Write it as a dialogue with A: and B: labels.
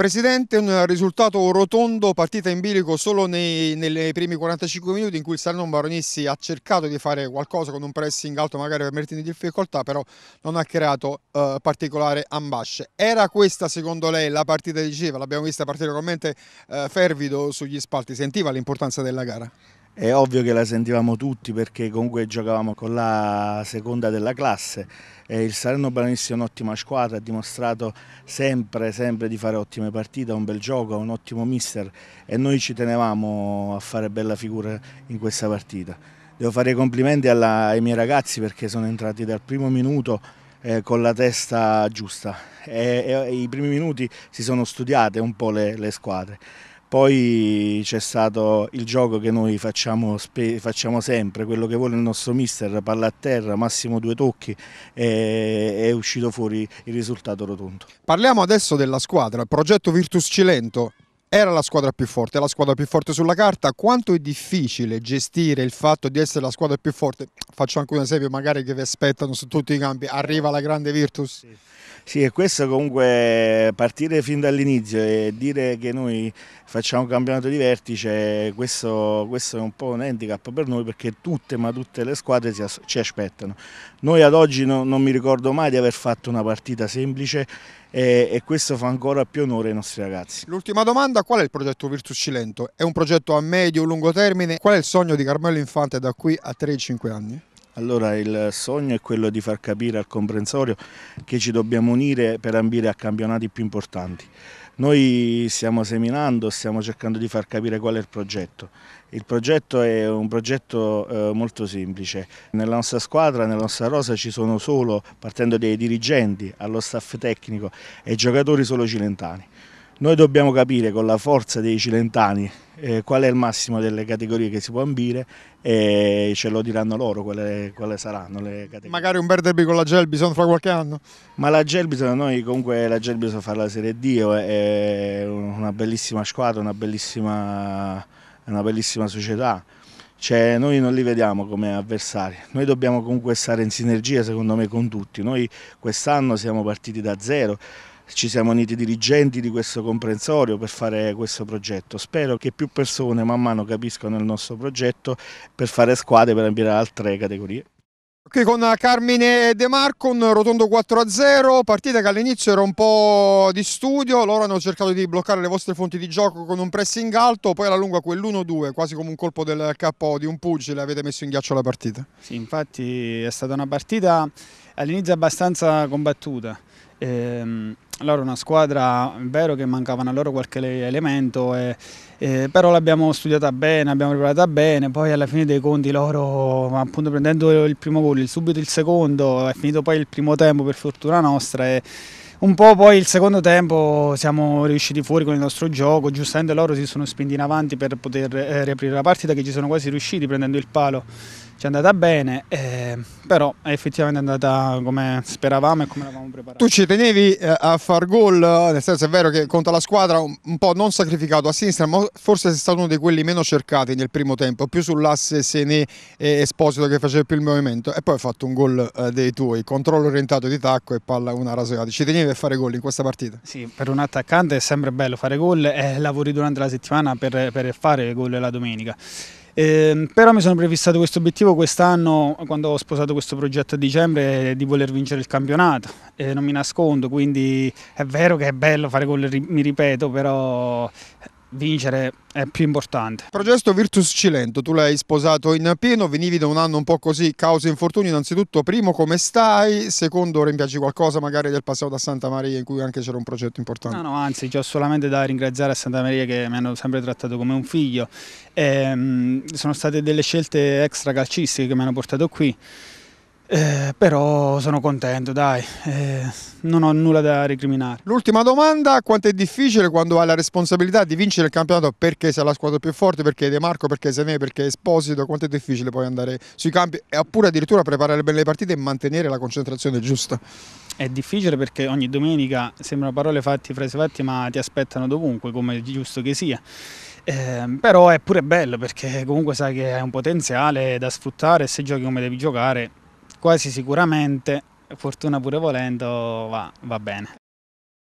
A: Presidente, un risultato rotondo, partita in bilico solo nei, nei primi 45 minuti in cui il Salon Baronissi ha cercato di fare qualcosa con un pressing alto magari per mettere in difficoltà, però non ha creato eh, particolare ambasce. Era questa secondo lei la partita di decisiva? L'abbiamo vista particolarmente eh, fervido sugli spalti, sentiva l'importanza della gara?
B: È ovvio che la sentivamo tutti perché comunque giocavamo con la seconda della classe. E il Salerno Bananissimo è un'ottima squadra, ha dimostrato sempre, sempre di fare ottime partite, un bel gioco, un ottimo mister e noi ci tenevamo a fare bella figura in questa partita. Devo fare i complimenti alla, ai miei ragazzi perché sono entrati dal primo minuto eh, con la testa giusta. E, e, I primi minuti si sono studiate un po' le, le squadre. Poi c'è stato il gioco che noi facciamo, facciamo, sempre, quello che vuole il nostro mister, palla a terra, massimo due tocchi, e è uscito fuori il risultato rotondo. Parliamo adesso della squadra, progetto Virtus Cilento era la squadra più forte, la squadra
A: più forte sulla carta, quanto è difficile gestire il fatto di essere la squadra più forte? faccio anche un esempio magari che vi aspettano su tutti i campi, arriva la grande Virtus. Sì.
B: Sì, e questo comunque partire fin dall'inizio e dire che noi facciamo un campionato di vertice, questo, questo, è un po' un handicap per noi perché tutte, ma tutte le squadre ci aspettano. Noi ad oggi no, non mi ricordo mai di aver fatto una partita semplice e, e questo fa ancora più onore ai nostri ragazzi. L'ultima domanda, qual è il progetto Virtus Cilento?
A: È un progetto a medio lungo termine? Qual è il sogno di Carmelo Infante da qui a 3-5 anni?
B: Allora il sogno è quello di far capire al comprensorio che ci dobbiamo unire per ambire a campionati più importanti. Noi stiamo seminando, stiamo cercando di far capire qual è il progetto. Il progetto è un progetto eh, molto semplice. Nella nostra squadra, nella nostra rosa ci sono solo, partendo dai dirigenti allo staff tecnico e giocatori solo cilentani. Noi dobbiamo capire con la forza dei cilentani eh, qual è il massimo delle categorie che si può ambire e ce lo diranno loro quale, quelle saranno le categorie. Magari un bel derby con la Gelbison fra qualche anno? Ma la Gelbison, noi comunque la Gelbison fa la Serie D, è una bellissima squadra, una bellissima, una bellissima società. Cioè, noi non li vediamo come avversari, noi dobbiamo comunque stare in sinergia secondo me con tutti, noi quest'anno siamo partiti da zero, ci siamo uniti i dirigenti di questo comprensorio per fare questo progetto. Spero che più persone man mano capiscano il nostro progetto per fare squadre per ambire altre categorie.
A: Qui con Carmine De Marco, un rotondo 4-0, partita che all'inizio era un po' di studio, loro hanno cercato di bloccare le vostre fonti di gioco con un pressing alto, poi alla lunga quell'1-2, quasi come un colpo del capo di un pugile, avete messo in ghiaccio la partita. Sì,
C: infatti è stata una partita all'inizio abbastanza combattuta, Ehm, loro una squadra, è vero che mancavano a loro qualche elemento, e, e, però l'abbiamo studiata bene, l'abbiamo preparata bene, poi alla fine dei conti loro, appunto prendendo il primo gol, subito il secondo, è finito poi il primo tempo per fortuna nostra. E, un po' poi il secondo tempo siamo riusciti fuori con il nostro gioco, giustamente loro si sono spinti in avanti per poter eh, riaprire la partita che ci sono quasi riusciti prendendo il palo ci è andata bene, eh, però è effettivamente andata come speravamo e come l'avevamo preparato. Tu ci tenevi eh, a
A: far gol, eh, nel senso è vero che contro la squadra un, un, po' non sacrificato a sinistra, ma forse sei stato uno di quelli meno cercati nel primo tempo, più sull'asse Sene e Esposito che faceva più il movimento e poi hai fatto un gol eh, dei tuoi, controllo orientato di tacco e palla una rasoiata. Ci tenevi a fare gol
C: in questa partita? Sì, per un attaccante è sempre bello fare gol e eh, lavori durante la settimana per, per fare gol la domenica. Eh, però mi sono prefissato questo obiettivo quest'anno, quando ho sposato questo progetto a dicembre, di voler vincere il campionato. Eh, non mi nascondo, quindi è vero che è bello fare gol, mi ripeto, però vincere è più importante.
A: Progetto Virtus Cilento, tu l'hai sposato in pieno, venivi da un anno un po' così, cause infortuni innanzitutto, primo come stai, secondo rimpiaci qualcosa magari del passato da Santa Maria in
C: cui anche c'era un progetto importante? No, no, anzi, ho solamente da ringraziare a Santa Maria che mi hanno sempre trattato come un figlio, e, ehm, sono state delle scelte extra calcistiche che mi hanno portato qui. Eh, però sono contento, dai, eh, non ho nulla da
A: recriminare. L'ultima domanda, quanto è difficile quando hai la responsabilità di vincere il campionato perché sei la squadra più forte, perché De Marco, perché Senè, perché Esposito, quanto è difficile poi andare sui campi e oppure addirittura
C: preparare bene le partite e mantenere la concentrazione giusta? È difficile perché ogni domenica sembrano parole fatte, frasi fatte, ma ti aspettano dovunque, come è giusto che sia. Eh, però è pure bello perché comunque sai che hai un potenziale da sfruttare se giochi come devi giocare quasi sicuramente, fortuna pure volendo, va, va bene.